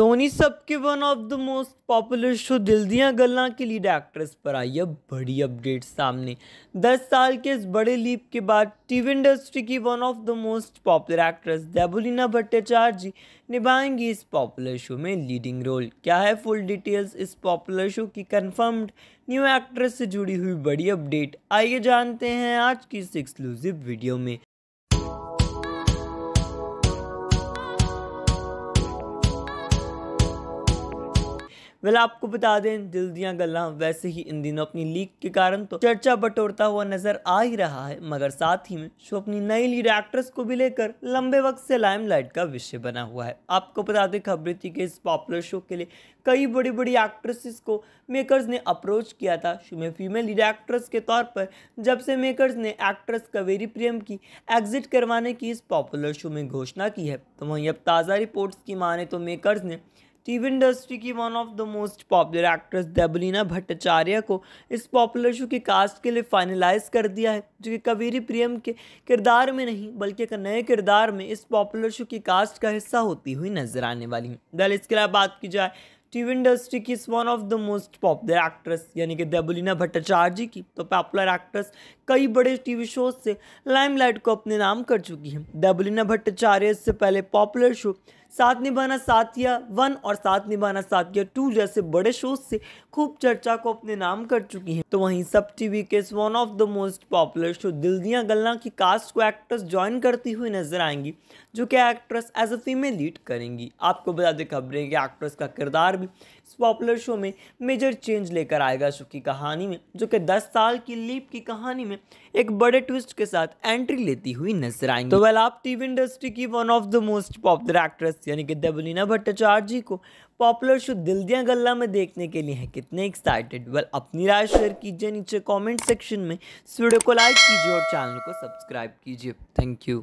Soni SAB के one of the most popular show Dil Diya गल्ला के लीड एक्ट्रेस पर आई है बड़ी अपडेट सामने दस साल के इस बड़े लीप के बाद टीवी इंडस्ट्री की one of the most popular actress Debolina Bhattacharya ji निभाएंगी इस पॉपुलर शो में लीडिंग रोल क्या है फुल डिटेल्स इस पॉपुलर शो की कन्फर्म्ड न्यू एक्ट्रेस से जुड़ी हुई बड़ी अपडेट आइए जानते हैं आज की इस एक्सक्लूसिव वीडियो में वेल आपको बता दें दिल दिया गल्ला वैसे ही इन दिनों अपनी लीक के कारण तो चर्चा बटोरता हुआ नजर आ ही रहा है मगर साथ ही में शो अपनी नई लीड एक्ट्रेस को भी लेकर लंबे वक्त से लाइमलाइट का विषय बना हुआ है आपको बता दें खबरें थी कि इस पॉपुलर शो के लिए कई बड़ी बड़ी एक्ट्रेसेस को मेकर्स ने अप्रोच किया था शो में फीमेल लीड एक्ट्रेस के तौर पर जब से मेकर्स ने एक्ट्रेस कवेरी प्रियम की एग्जिट करवाने की इस पॉपुलर शो में घोषणा की है तो वहीं अब ताज़ा रिपोर्ट्स की माने तो मेकर्स ने टीवी इंडस्ट्री की one of the most popular actress Debolina Bhattacharya को इस पॉपुलर शो की कास्ट के लिए फाइनलाइज कर दिया है जो कि कवेरी प्रियम के किरदार में नहीं बल्कि एक नए किरदार में इस पॉपुलर शो की कास्ट का हिस्सा होती हुई नजर आने वाली है दल इसके अलावा बात की जाए टीवी इंडस्ट्री की इस one of the most popular actress यानी कि देबलीना भट्टाचार्य जी की तो पॉपुलर एक्ट्रेस कई बड़े टीवी शोज से लाइमलाइट को अपने नाम कर चुकी हैं देबलीना भट्टाचार्य इससे पहले पॉपुलर शो साथ निभाना साथिया वन और साथ निभाना साथिया टू जैसे बड़े शोज से खूब चर्चा को अपने नाम कर चुकी हैं तो वहीं सब टीवी के one of the most popular show Dil Diya गल्ला की कास्ट को एक्ट्रेस ज्वाइन करती हुई नजर आएंगी जो कि actress as a female lead करेंगी आपको बता दें खबरें कि एक्ट्रेस का किरदार भी इस पॉपुलर शो में मेजर चेंज लेकर आएगा शो की कहानी में जो कि दस साल की लीप की कहानी में एक बड़े ट्विस्ट के साथ एंट्री लेती हुई नजर आएंगी तो वेल आप टीवी इंडस्ट्री की one of the most popular actress दोस्त यानी कि देवलीना भट्टाचार्य जी को पॉपुलर शो दिल दिया गल्ला में देखने के लिए हैं कितने एक्साइटेड वेल अपनी राय शेयर कीजिए नीचे कमेंट सेक्शन में इस वीडियो को लाइक कीजिए और चैनल को सब्सक्राइब कीजिए थैंक यू